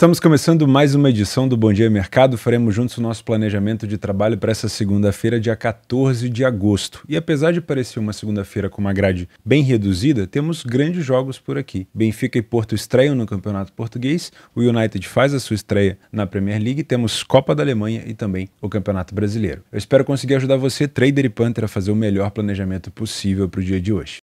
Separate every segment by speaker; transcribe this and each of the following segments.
Speaker 1: Estamos começando mais uma edição do Bom Dia Mercado. Faremos juntos o nosso planejamento de trabalho para essa segunda-feira, dia 14 de agosto. E apesar de parecer uma segunda-feira com uma grade bem reduzida, temos grandes jogos por aqui. Benfica e Porto estreiam no Campeonato Português, o United faz a sua estreia na Premier League, temos Copa da Alemanha e também o Campeonato Brasileiro. Eu espero conseguir ajudar você, trader e panther, a fazer o melhor planejamento possível para o dia de hoje.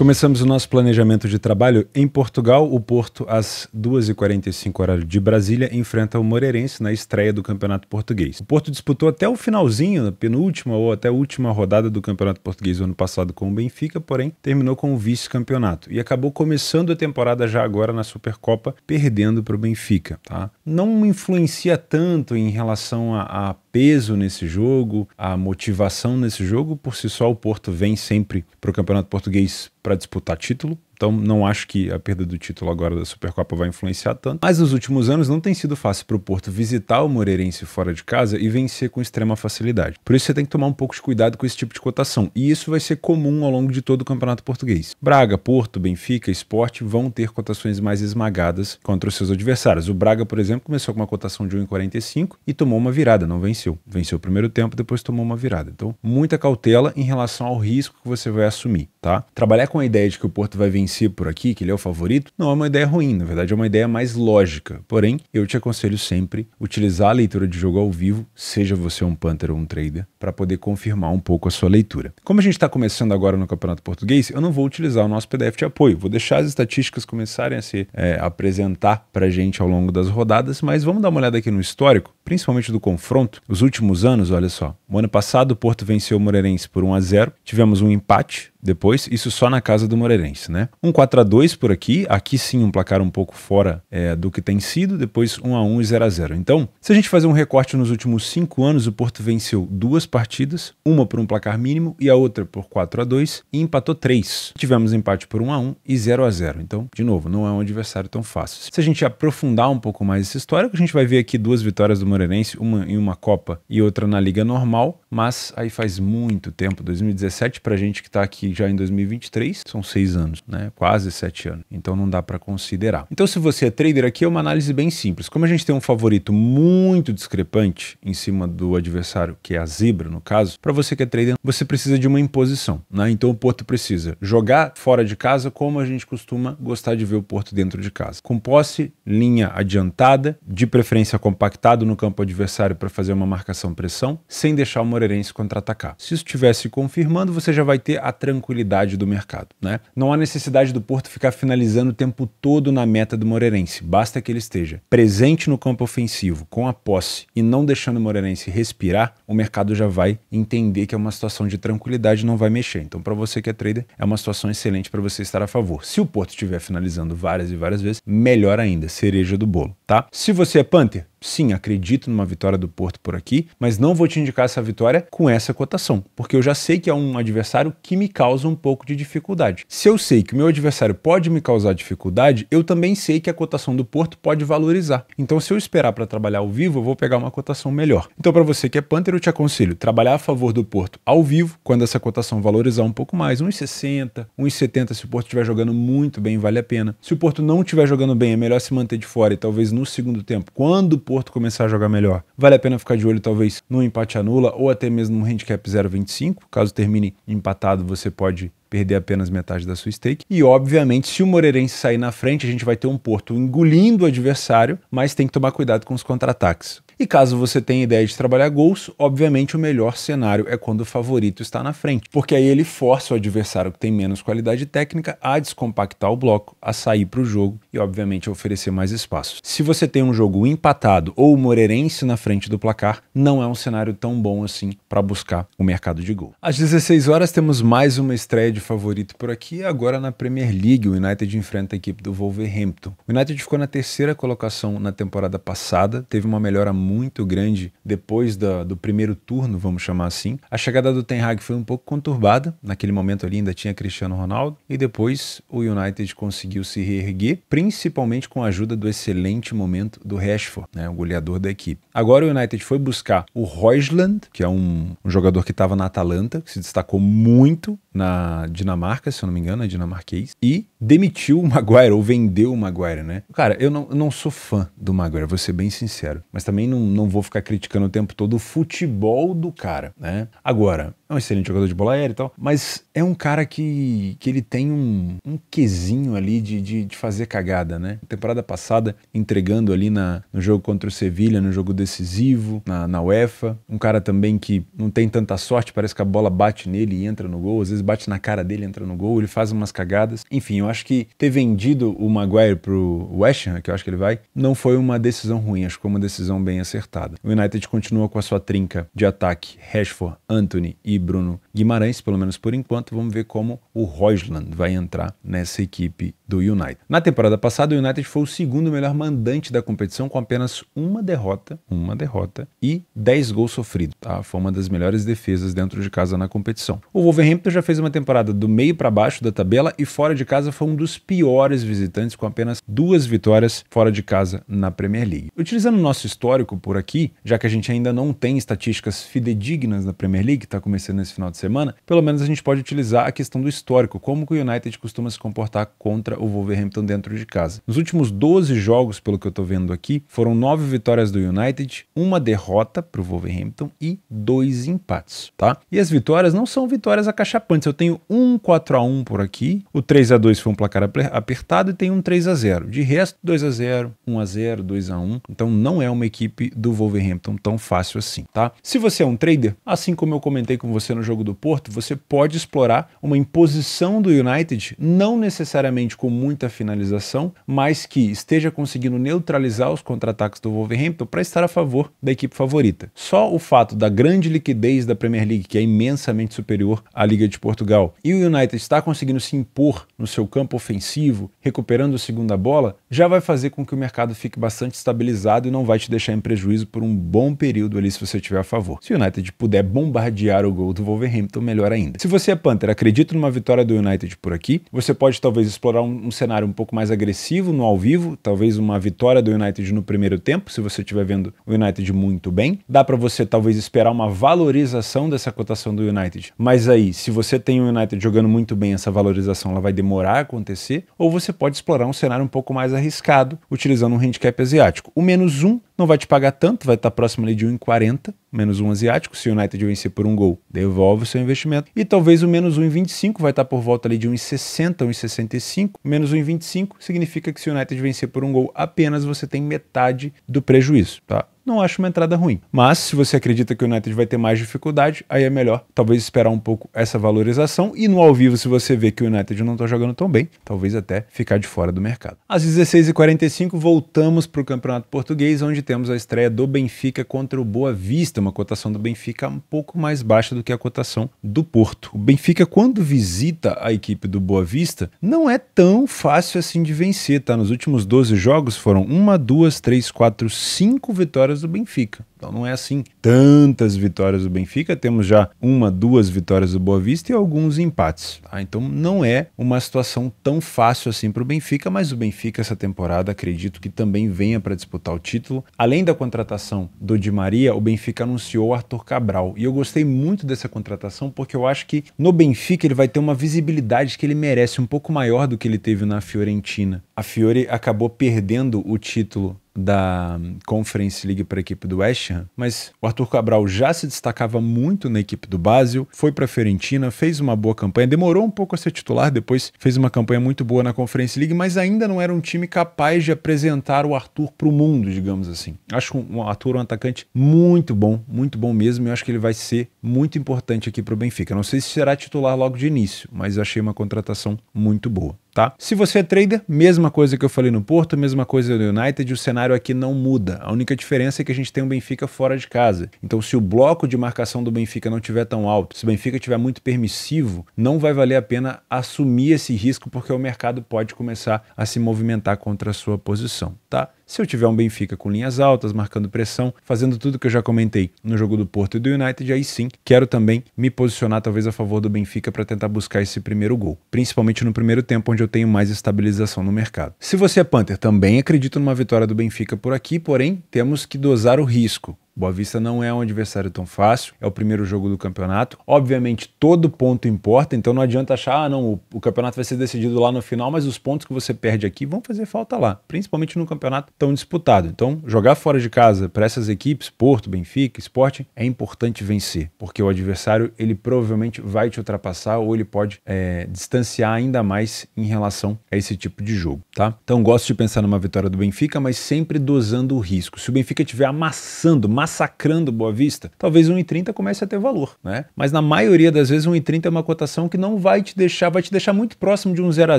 Speaker 1: Começamos o nosso planejamento de trabalho em Portugal. O Porto, às 2h45 horário de Brasília, enfrenta o Moreirense na estreia do Campeonato Português. O Porto disputou até o finalzinho, na penúltima ou até a última rodada do Campeonato Português do ano passado com o Benfica, porém terminou com o vice-campeonato e acabou começando a temporada já agora na Supercopa, perdendo para o Benfica. Tá? Não influencia tanto em relação a peso nesse jogo, a motivação nesse jogo. Por si só, o Porto vem sempre para o Campeonato Português para disputar título. Então não acho que a perda do título agora da Supercopa vai influenciar tanto. Mas nos últimos anos não tem sido fácil para o Porto visitar o Moreirense fora de casa e vencer com extrema facilidade. Por isso você tem que tomar um pouco de cuidado com esse tipo de cotação. E isso vai ser comum ao longo de todo o Campeonato Português. Braga, Porto, Benfica, Esporte vão ter cotações mais esmagadas contra os seus adversários. O Braga, por exemplo, começou com uma cotação de 1,45 e tomou uma virada, não venceu. Venceu o primeiro tempo, depois tomou uma virada. Então, muita cautela em relação ao risco que você vai assumir, tá? Trabalhar com a ideia de que o Porto vai vencer por aqui, que ele é o favorito, não é uma ideia ruim, na verdade é uma ideia mais lógica. Porém, eu te aconselho sempre utilizar a leitura de jogo ao vivo, seja você um punter ou um trader, para poder confirmar um pouco a sua leitura. Como a gente está começando agora no Campeonato Português, eu não vou utilizar o nosso PDF de apoio, vou deixar as estatísticas começarem a se é, apresentar para a gente ao longo das rodadas, mas vamos dar uma olhada aqui no histórico, principalmente do confronto. Os últimos anos, olha só, o ano passado o Porto venceu o Moreirense por 1 a 0 tivemos um empate depois, isso só na casa do Moreirense, né? Um 4 a 2 por aqui, aqui sim um placar um pouco fora é, do que tem sido, depois 1 a 1 e 0 a 0. Então, se a gente fazer um recorte nos últimos cinco anos, o Porto venceu duas partidas, uma por um placar mínimo e a outra por 4 a 2 e empatou três. Tivemos empate por 1 a 1 e 0 a 0. Então, de novo, não é um adversário tão fácil. Se a gente aprofundar um pouco mais essa história, a gente vai ver aqui duas vitórias do Moreirense, uma em uma Copa e outra na Liga Normal, mas aí faz muito tempo, 2017, pra gente que tá aqui já em 2023 são seis anos, né? Quase sete anos. Então não dá para considerar. Então, se você é trader, aqui é uma análise bem simples. Como a gente tem um favorito muito discrepante em cima do adversário, que é a zebra, no caso, para você que é trader, você precisa de uma imposição, né? Então o Porto precisa jogar fora de casa, como a gente costuma gostar de ver o Porto dentro de casa. Com posse, linha adiantada, de preferência compactado no campo adversário para fazer uma marcação pressão, sem deixar o Moreirense contra-atacar. Se isso estivesse confirmando, você já vai ter a tranquilidade tranquilidade do mercado. Né? Não há necessidade do Porto ficar finalizando o tempo todo na meta do Moreirense, basta que ele esteja presente no campo ofensivo, com a posse e não deixando o Moreirense respirar, o mercado já vai entender que é uma situação de tranquilidade e não vai mexer. Então, para você que é trader, é uma situação excelente para você estar a favor. Se o Porto estiver finalizando várias e várias vezes, melhor ainda, cereja do bolo, tá? Se você é Panther, sim, acredito numa vitória do Porto por aqui, mas não vou te indicar essa vitória com essa cotação, porque eu já sei que é um adversário que me causa um pouco de dificuldade. Se eu sei que o meu adversário pode me causar dificuldade, eu também sei que a cotação do Porto pode valorizar. Então, se eu esperar para trabalhar ao vivo, eu vou pegar uma cotação melhor. Então, para você que é Panther, eu te aconselho trabalhar a favor do Porto ao vivo, quando essa cotação valorizar um pouco mais, uns 1,70, uns se o Porto estiver jogando muito bem, vale a pena. Se o Porto não estiver jogando bem, é melhor se manter de fora e talvez no segundo tempo, quando o Porto começar a jogar melhor. Vale a pena ficar de olho, talvez, no empate anula ou até mesmo no handicap 0,25. Caso termine empatado, você pode perder apenas metade da sua stake. E, obviamente, se o Moreirense sair na frente, a gente vai ter um Porto engolindo o adversário, mas tem que tomar cuidado com os contra-ataques. E caso você tenha ideia de trabalhar gols, obviamente o melhor cenário é quando o favorito está na frente, porque aí ele força o adversário que tem menos qualidade técnica a descompactar o bloco, a sair para o jogo e obviamente a oferecer mais espaço. Se você tem um jogo empatado ou o Moreirense na frente do placar, não é um cenário tão bom assim para buscar o mercado de gol. Às 16 horas temos mais uma estreia de favorito por aqui, agora na Premier League, o United enfrenta a equipe do Wolverhampton. O United ficou na terceira colocação na temporada passada, teve uma melhora muito muito grande depois da, do primeiro turno, vamos chamar assim. A chegada do Ten Hag foi um pouco conturbada, naquele momento ali ainda tinha Cristiano Ronaldo, e depois o United conseguiu se reerguer, principalmente com a ajuda do excelente momento do Rashford, né, o goleador da equipe. Agora o United foi buscar o Roysland, que é um, um jogador que estava na Atalanta, que se destacou muito na Dinamarca, se eu não me engano, é dinamarquês, e demitiu o Maguire, ou vendeu o Maguire, né? Cara, eu não, eu não sou fã do Maguire, vou ser bem sincero, mas também não não vou ficar criticando o tempo todo o futebol do cara, né? Agora, é um excelente jogador de bola aérea e tal, mas é um cara que, que ele tem um, um quesinho ali de, de, de fazer cagada, né? Temporada passada, entregando ali na, no jogo contra o Sevilha, no jogo decisivo, na, na UEFA. Um cara também que não tem tanta sorte, parece que a bola bate nele e entra no gol, às vezes bate na cara dele entra no gol, ele faz umas cagadas. Enfim, eu acho que ter vendido o Maguire pro West Ham, que eu acho que ele vai, não foi uma decisão ruim, acho que foi uma decisão bem assim acertada. O United continua com a sua trinca de ataque: Rashford, Anthony e Bruno Guimarães, pelo menos por enquanto. Vamos ver como o Rosland vai entrar nessa equipe do United. Na temporada passada, o United foi o segundo melhor mandante da competição com apenas uma derrota, uma derrota e 10 gols sofridos. Tá? Foi uma das melhores defesas dentro de casa na competição. O Wolverhampton já fez uma temporada do meio para baixo da tabela e fora de casa foi um dos piores visitantes com apenas duas vitórias fora de casa na Premier League. Utilizando o nosso histórico por aqui, já que a gente ainda não tem estatísticas fidedignas da Premier League, está começando nesse final de semana, pelo menos a gente pode utilizar a questão do histórico, como que o United costuma se comportar contra o Wolverhampton dentro de casa. Nos últimos 12 jogos, pelo que eu estou vendo aqui, foram 9 vitórias do United, uma derrota para o Wolverhampton e dois empates, tá? E as vitórias não são vitórias acachapantes. Eu tenho um 4 a 1 por aqui, o 3 a 2 foi um placar apertado e tem um 3 a 0. De resto, 2 a 0, 1 a 0, 2 a 1. Então não é uma equipe equipe do Wolverhampton tão fácil assim, tá? Se você é um trader, assim como eu comentei com você no jogo do Porto, você pode explorar uma imposição do United, não necessariamente com muita finalização, mas que esteja conseguindo neutralizar os contra-ataques do Wolverhampton para estar a favor da equipe favorita. Só o fato da grande liquidez da Premier League, que é imensamente superior à Liga de Portugal, e o United está conseguindo se impor no seu campo ofensivo, recuperando a segunda bola, já vai fazer com que o mercado fique bastante estabilizado e não vai te deixar em prejuízo por um bom período ali se você tiver a favor. Se o United puder bombardear o gol do Wolverhampton, melhor ainda. Se você é Panther, acredita numa vitória do United por aqui, você pode talvez explorar um, um cenário um pouco mais agressivo no ao vivo, talvez uma vitória do United no primeiro tempo, se você estiver vendo o United muito bem. Dá para você talvez esperar uma valorização dessa cotação do United. Mas aí, se você tem o United jogando muito bem, essa valorização ela vai demorar a acontecer, ou você pode explorar um cenário um pouco mais arriscado, utilizando um handicap asiático. O menos um não vai te pagar tanto, vai estar próximo ali de 1,40, menos um asiático. Se o United vencer por um gol, devolve o seu investimento. E talvez o menos 1,25 vai estar por volta ali de 1,60, 1,65. Menos 1,25 significa que se o United vencer por um gol apenas, você tem metade do prejuízo, tá? não acho uma entrada ruim. Mas se você acredita que o United vai ter mais dificuldade, aí é melhor talvez esperar um pouco essa valorização e no ao vivo se você vê que o United não está jogando tão bem, talvez até ficar de fora do mercado. Às 16h45 voltamos para o Campeonato Português, onde temos a estreia do Benfica contra o Boa Vista, uma cotação do Benfica um pouco mais baixa do que a cotação do Porto. O Benfica quando visita a equipe do Boa Vista, não é tão fácil assim de vencer, tá? Nos últimos 12 jogos foram uma, duas, três, quatro, cinco vitórias do Benfica. Então não é assim tantas vitórias do Benfica, temos já uma, duas vitórias do Boa Vista e alguns empates. Tá? Então não é uma situação tão fácil assim para o Benfica, mas o Benfica essa temporada acredito que também venha para disputar o título. Além da contratação do Di Maria, o Benfica anunciou Arthur Cabral e eu gostei muito dessa contratação porque eu acho que no Benfica ele vai ter uma visibilidade que ele merece um pouco maior do que ele teve na Fiorentina. A Fiore acabou perdendo o título da Conference League para a equipe do West mas o Arthur Cabral já se destacava muito na equipe do Basel, foi para a Fiorentina, fez uma boa campanha, demorou um pouco a ser titular, depois fez uma campanha muito boa na Conference League, mas ainda não era um time capaz de apresentar o Arthur para o mundo, digamos assim. Acho o Arthur um atacante muito bom, muito bom mesmo, e acho que ele vai ser muito importante aqui para o Benfica. Não sei se será titular logo de início, mas achei uma contratação muito boa tá? Se você é trader, mesma coisa que eu falei no Porto, mesma coisa no United, o cenário aqui não muda. A única diferença é que a gente tem o um Benfica fora de casa. Então, se o bloco de marcação do Benfica não tiver tão alto, se o Benfica tiver muito permissivo, não vai valer a pena assumir esse risco porque o mercado pode começar a se movimentar contra a sua posição, tá? se eu tiver um Benfica com linhas altas, marcando pressão, fazendo tudo que eu já comentei no jogo do Porto e do United, aí sim quero também me posicionar talvez a favor do Benfica para tentar buscar esse primeiro gol, principalmente no primeiro tempo onde eu tenho mais estabilização no mercado. Se você é Panther, também acredito numa vitória do Benfica por aqui, porém temos que dosar o risco. Boa Vista não é um adversário tão fácil, é o primeiro jogo do campeonato. Obviamente, todo ponto importa, então não adianta achar, ah, não, o, o campeonato vai ser decidido lá no final, mas os pontos que você perde aqui vão fazer falta lá, principalmente num campeonato tão disputado. Então, jogar fora de casa para essas equipes, Porto, Benfica, Sporting, é importante vencer, porque o adversário ele provavelmente vai te ultrapassar ou ele pode é, distanciar ainda mais em relação a esse tipo de jogo, tá? Então, gosto de pensar numa vitória do Benfica, mas sempre dosando o risco. Se o Benfica estiver amassando, amassando massacrando Boa Vista, talvez 1,30 comece a ter valor, né? Mas na maioria das vezes 1,30 é uma cotação que não vai te deixar, vai te deixar muito próximo de um 0 a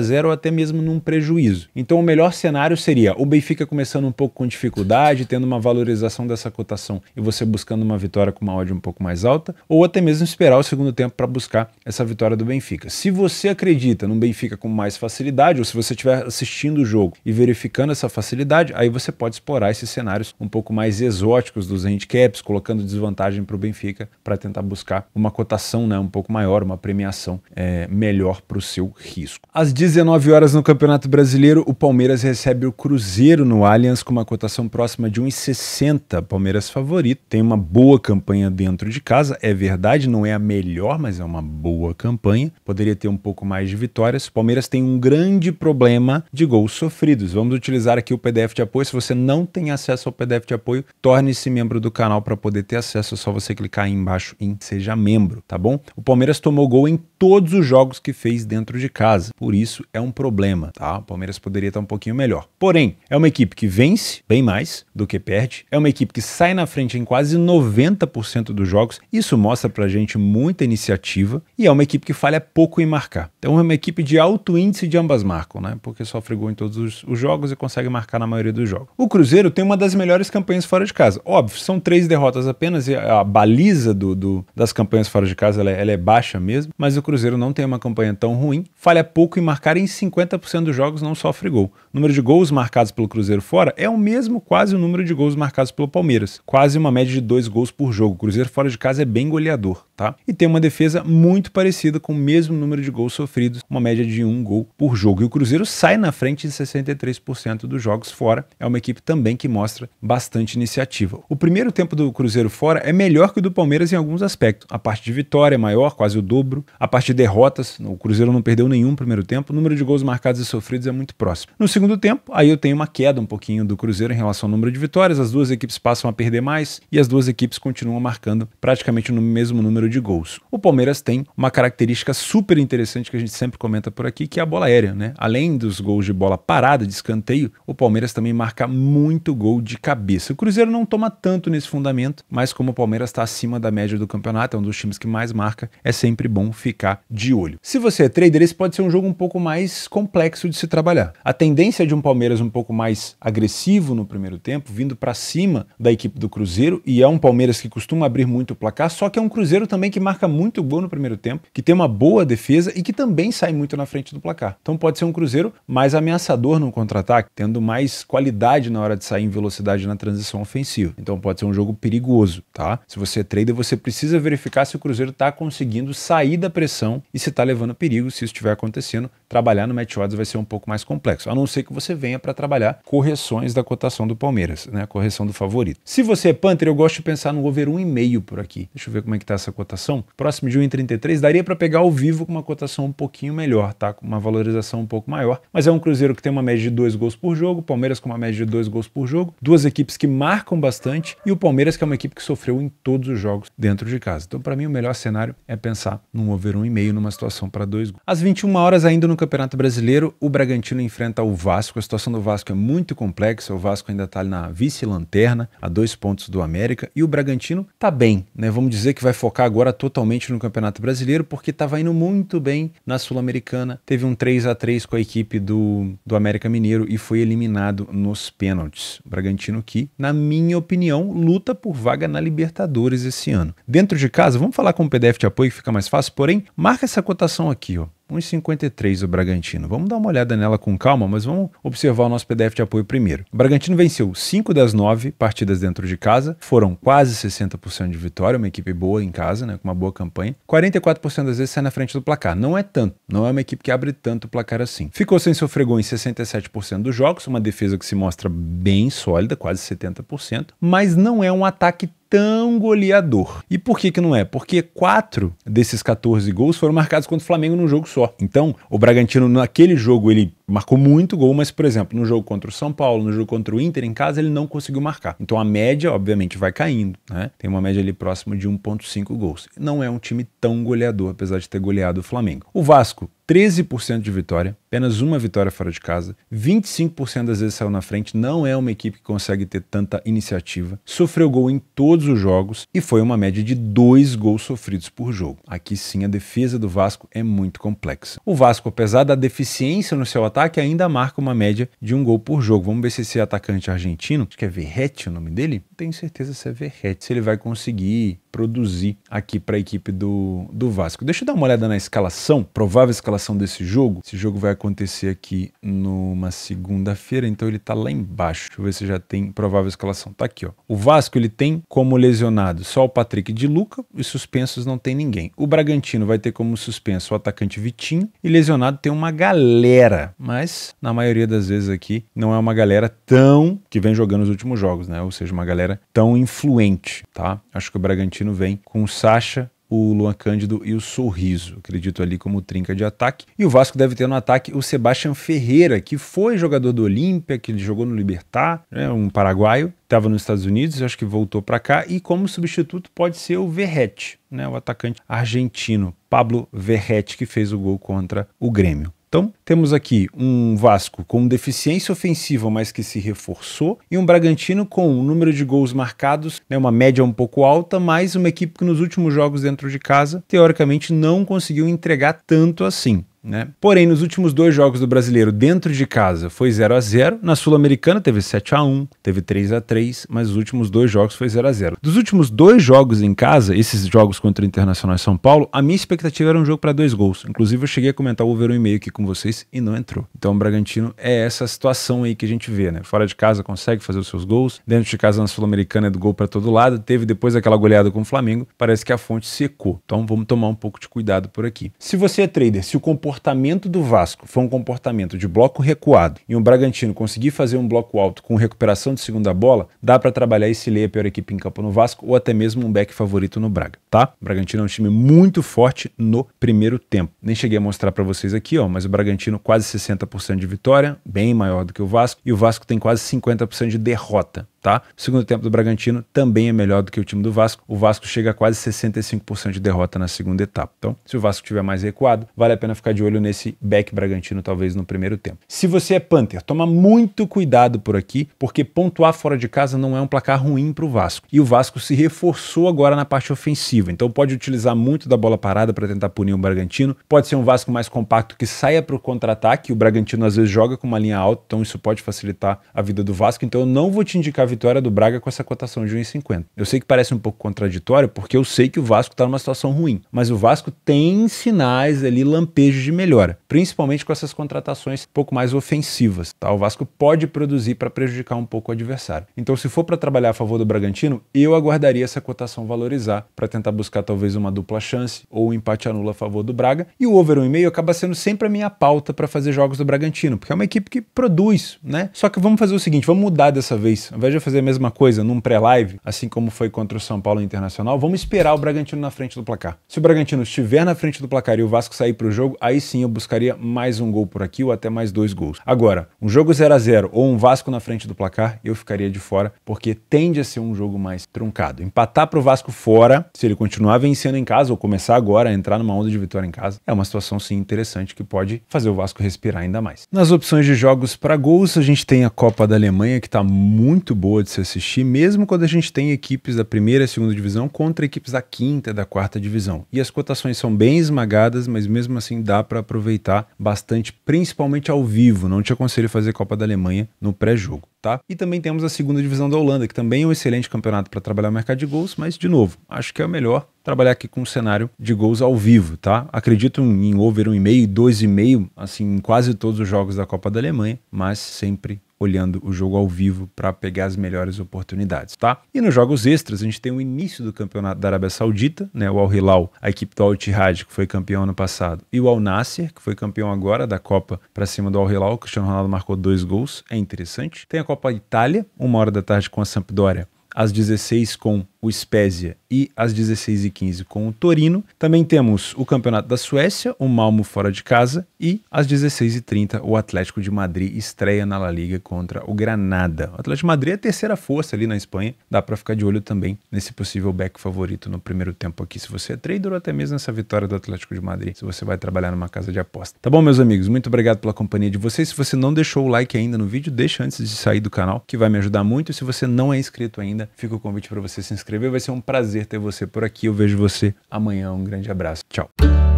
Speaker 1: 0 ou até mesmo num prejuízo. Então o melhor cenário seria o Benfica começando um pouco com dificuldade, tendo uma valorização dessa cotação e você buscando uma vitória com uma odd um pouco mais alta, ou até mesmo esperar o segundo tempo para buscar essa vitória do Benfica. Se você acredita no Benfica com mais facilidade, ou se você estiver assistindo o jogo e verificando essa facilidade, aí você pode explorar esses cenários um pouco mais exóticos dos handicaps, colocando desvantagem para o Benfica para tentar buscar uma cotação né, um pouco maior, uma premiação é, melhor para o seu risco. Às 19 horas no Campeonato Brasileiro, o Palmeiras recebe o Cruzeiro no Allianz com uma cotação próxima de 1,60. Palmeiras favorito, tem uma boa campanha dentro de casa, é verdade, não é a melhor, mas é uma boa campanha. Poderia ter um pouco mais de vitórias. O Palmeiras tem um grande problema de gols sofridos. Vamos utilizar aqui o PDF de apoio. Se você não tem acesso ao PDF de apoio, torne-se membro do canal para poder ter acesso, é só você clicar aí embaixo em Seja Membro, tá bom? O Palmeiras tomou gol em todos os jogos que fez dentro de casa, por isso é um problema, tá? O Palmeiras poderia estar um pouquinho melhor. Porém, é uma equipe que vence bem mais do que perde, é uma equipe que sai na frente em quase 90% dos jogos, isso mostra pra gente muita iniciativa e é uma equipe que falha pouco em marcar. Então é uma equipe de alto índice de ambas marcam, né? Porque sofre gol em todos os, jogos e consegue marcar na maioria dos jogos. O Cruzeiro tem uma das melhores campanhas fora de casa. Óbvio, são são três derrotas apenas, e a baliza do, do das campanhas fora de casa ela é, ela é, baixa mesmo, mas o Cruzeiro não tem uma campanha tão ruim, falha pouco em marcar em 50% dos jogos não sofre gol. O número de gols marcados pelo Cruzeiro fora é o mesmo quase o número de gols marcados pelo Palmeiras, quase uma média de dois gols por jogo. O Cruzeiro fora de casa é bem goleador tá? E tem uma defesa muito parecida com o mesmo número de gols sofridos, uma média de um gol por jogo. E o Cruzeiro sai na frente de 63% dos jogos fora. É uma equipe também que mostra bastante iniciativa. O primeiro tempo do Cruzeiro fora é melhor que o do Palmeiras em alguns aspectos. A parte de vitória é maior, quase o dobro. A parte de derrotas, o Cruzeiro não perdeu nenhum primeiro tempo. O número de gols marcados e sofridos é muito próximo. No segundo tempo, aí eu tenho uma queda um pouquinho do Cruzeiro em relação ao número de vitórias. As duas equipes passam a perder mais e as duas equipes continuam marcando praticamente no mesmo número de gols. O Palmeiras tem uma característica super interessante que a gente sempre comenta por aqui, que é a bola aérea, né? Além dos gols de bola parada, de escanteio, o Palmeiras também marca muito gol de cabeça. O Cruzeiro não toma tanto nesse fundamento, mas como o Palmeiras está acima da média do campeonato, é um dos times que mais marca, é sempre bom ficar de olho. Se você é trader, esse pode ser um jogo um pouco mais complexo de se trabalhar. A tendência de um Palmeiras um pouco mais agressivo no primeiro tempo, vindo para cima da equipe do Cruzeiro, e é um Palmeiras que costuma abrir muito o placar, só que é um Cruzeiro também que marca muito gol no primeiro tempo, que tem uma boa defesa e que também sai muito na frente do placar. Então pode ser um Cruzeiro mais ameaçador no contra-ataque, tendo mais qualidade na hora de sair em velocidade na transição ofensiva. Então pode ser um jogo perigoso, tá? Se você é trader, você precisa verificar se o Cruzeiro está conseguindo sair da pressão e se está levando perigo, se isso estiver acontecendo, trabalhar no match odds vai ser um pouco mais complexo, a não ser que você venha para trabalhar correções da cotação do Palmeiras, né? A correção do favorito. Se você é Panther, eu gosto de pensar no over 1,5 por aqui. Deixa eu ver como é que tá essa cotação. Próximo de 1,33 daria para pegar ao vivo com uma cotação um pouquinho melhor, tá? Com uma valorização um pouco maior, mas é um Cruzeiro que tem uma média de dois gols por jogo, Palmeiras com uma média de dois gols por jogo, duas equipes que marcam bastante e o Palmeiras que é uma equipe que sofreu em todos os jogos dentro de casa. Então, para mim, o melhor cenário é pensar num over 1,5 numa situação para dois gols. Às 21 horas ainda no Campeonato Brasileiro, o Bragantino enfrenta o Vasco. A situação do Vasco é muito complexa. O Vasco ainda está na vice-lanterna, a dois pontos do América. E o Bragantino está bem, né? Vamos dizer que vai focar agora totalmente no Campeonato Brasileiro, porque estava indo muito bem na Sul-Americana. Teve um 3 a 3 com a equipe do, do América Mineiro e foi eliminado nos pênaltis. O Bragantino que, na minha opinião, luta por vaga na Libertadores esse ano. Dentro de casa, vamos falar com o PDF de apoio que fica mais fácil, porém, marca essa cotação aqui, ó. 1,53 o Bragantino. Vamos dar uma olhada nela com calma, mas vamos observar o nosso PDF de apoio primeiro. O Bragantino venceu 5 das 9 partidas dentro de casa, foram quase 60% de vitória, uma equipe boa em casa, né, com uma boa campanha. 44% das vezes sai na frente do placar. Não é tanto, não é uma equipe que abre tanto o placar assim. Ficou sem sofrer gol em 67% dos jogos, uma defesa que se mostra bem sólida, quase 70%, mas não é um ataque tão goleador. E por que que não é? Porque quatro desses 14 gols foram marcados contra o Flamengo num jogo só. Então, o Bragantino naquele jogo ele marcou muito gol, mas, por exemplo, no jogo contra o São Paulo, no jogo contra o Inter em casa, ele não conseguiu marcar. Então a média, obviamente, vai caindo, né? Tem uma média ali próxima de 1,5 gols. Não é um time tão goleador, apesar de ter goleado o Flamengo. O Vasco, 13% de vitória, apenas uma vitória fora de casa, 25% das vezes saiu na frente, não é uma equipe que consegue ter tanta iniciativa, sofreu gol em todos os jogos e foi uma média de dois gols sofridos por jogo. Aqui sim a defesa do Vasco é muito complexa. O Vasco, apesar da deficiência no seu ataque ainda marca uma média de um gol por jogo. Vamos ver se esse atacante argentino, acho que é Verrete o nome dele, não tenho certeza se é Verrete, se ele vai conseguir produzir aqui para a equipe do, do Vasco. Deixa eu dar uma olhada na escalação, provável escalação desse jogo. Esse jogo vai acontecer aqui numa segunda-feira, então ele está lá embaixo. Deixa eu ver se já tem provável escalação. Tá aqui, ó. O Vasco ele tem como lesionado só o Patrick de Luca, os suspensos não tem ninguém. O Bragantino vai ter como suspenso o atacante Vitinho e lesionado tem uma galera, mas na maioria das vezes aqui não é uma galera tão que vem jogando os últimos jogos, né? Ou seja, uma galera tão influente, tá? Acho que o Bragantino Bragantino vem com o Sacha, o Luan Cândido e o Sorriso, acredito ali como trinca de ataque. E o Vasco deve ter no ataque o Sebastião Ferreira, que foi jogador do Olímpia, que jogou no Libertar, né, um paraguaio, estava nos Estados Unidos, acho que voltou para cá, e como substituto pode ser o Verrete, né, o atacante argentino, Pablo Verrete, que fez o gol contra o Grêmio. Então, temos aqui um Vasco com deficiência ofensiva, mas que se reforçou, e um Bragantino com um número de gols marcados, né, uma média um pouco alta, mas uma equipe que nos últimos jogos dentro de casa, teoricamente, não conseguiu entregar tanto assim. Né? Porém, nos últimos dois jogos do brasileiro dentro de casa foi 0 a 0 Na Sul-Americana teve 7 a 1 teve 3 a 3 mas os últimos dois jogos foi 0 a 0 Dos últimos dois jogos em casa, esses jogos contra o Internacional São Paulo, a minha expectativa era um jogo para dois gols. Inclusive, eu cheguei a comentar o over 1,5 aqui com vocês e não entrou. Então, o Bragantino é essa situação aí que a gente vê, né? Fora de casa consegue fazer os seus gols, dentro de casa na Sul-Americana é do gol para todo lado, teve depois aquela goleada com o Flamengo, parece que a fonte secou. Então, vamos tomar um pouco de cuidado por aqui. Se você é trader, se o comportamento comportamento do Vasco foi um comportamento de bloco recuado e o Bragantino conseguir fazer um bloco alto com recuperação de segunda bola, dá para trabalhar esse leia a pior equipe em campo no Vasco ou até mesmo um back favorito no Braga, tá? O Bragantino é um time muito forte no primeiro tempo. Nem cheguei a mostrar para vocês aqui, ó, mas o Bragantino quase 60% de vitória, bem maior do que o Vasco, e o Vasco tem quase 50% de derrota tá? segundo tempo do Bragantino também é melhor do que o time do Vasco. O Vasco chega a quase 65% de derrota na segunda etapa. Então, se o Vasco tiver mais recuado, vale a pena ficar de olho nesse back Bragantino, talvez no primeiro tempo. Se você é Panther, toma muito cuidado por aqui, porque pontuar fora de casa não é um placar ruim para o Vasco. E o Vasco se reforçou agora na parte ofensiva, então pode utilizar muito da bola parada para tentar punir o Bragantino. Pode ser um Vasco mais compacto que saia para o contra-ataque. O Bragantino às vezes joga com uma linha alta, então isso pode facilitar a vida do Vasco. Então, eu não vou te indicar vitória do Braga com essa cotação de 1,50. Eu sei que parece um pouco contraditório, porque eu sei que o Vasco está numa situação ruim, mas o Vasco tem sinais ali, lampejos de melhora, principalmente com essas contratações um pouco mais ofensivas. Tá? O Vasco pode produzir para prejudicar um pouco o adversário. Então, se for para trabalhar a favor do Bragantino, eu aguardaria essa cotação valorizar para tentar buscar talvez uma dupla chance ou um empate anula a favor do Braga. E o over 1,5 acaba sendo sempre a minha pauta para fazer jogos do Bragantino, porque é uma equipe que produz, né? Só que vamos fazer o seguinte, vamos mudar dessa vez. Ao invés de fazer a mesma coisa num pré-live, assim como foi contra o São Paulo Internacional, vamos esperar o Bragantino na frente do placar. Se o Bragantino estiver na frente do placar e o Vasco sair para o jogo, aí sim eu buscaria mais um gol por aqui ou até mais dois gols. Agora, um jogo 0 a 0 ou um Vasco na frente do placar, eu ficaria de fora, porque tende a ser um jogo mais truncado. Empatar para o Vasco fora, se ele continuar vencendo em casa ou começar agora a entrar numa onda de vitória em casa, é uma situação sim interessante que pode fazer o Vasco respirar ainda mais. Nas opções de jogos para gols, a gente tem a Copa da Alemanha que está muito boa boa de se assistir, mesmo quando a gente tem equipes da primeira e segunda divisão contra equipes da quinta e da quarta divisão. E as cotações são bem esmagadas, mas mesmo assim dá para aproveitar bastante, principalmente ao vivo. Não te aconselho a fazer Copa da Alemanha no pré-jogo. Tá? E também temos a segunda divisão da Holanda, que também é um excelente campeonato para trabalhar o mercado de gols, mas, de novo, acho que é o melhor trabalhar aqui com um cenário de gols ao vivo, tá? Acredito em over 1,5, 2,5, assim, em quase todos os jogos da Copa da Alemanha, mas sempre olhando o jogo ao vivo para pegar as melhores oportunidades, tá? E nos jogos extras, a gente tem o início do campeonato da Arábia Saudita, né? O Al Hilal, a equipe do Al Ittihad, que foi campeão ano passado, e o Al Nasser, que foi campeão agora da Copa para cima do Al Hilal, o Cristiano Ronaldo marcou dois gols, é interessante. Tem a Copa Itália, uma hora da tarde com a Sampdoria, às 16 com o Spezia e às 16h15 com o Torino. Também temos o Campeonato da Suécia, o Malmo fora de casa e às 16h30 o Atlético de Madrid estreia na La Liga contra o Granada. O Atlético de Madrid é a terceira força ali na Espanha, dá para ficar de olho também nesse possível back favorito no primeiro tempo aqui, se você é trader ou até mesmo nessa vitória do Atlético de Madrid, se você vai trabalhar numa casa de aposta. Tá bom, meus amigos? Muito obrigado pela companhia de vocês. Se você não deixou o like ainda no vídeo, deixa antes de sair do canal, que vai me ajudar muito. Se você não é inscrito ainda, fica o convite para você se inscrever inscrever. Vai ser um prazer ter você por aqui. Eu vejo você amanhã. Um grande abraço. Tchau.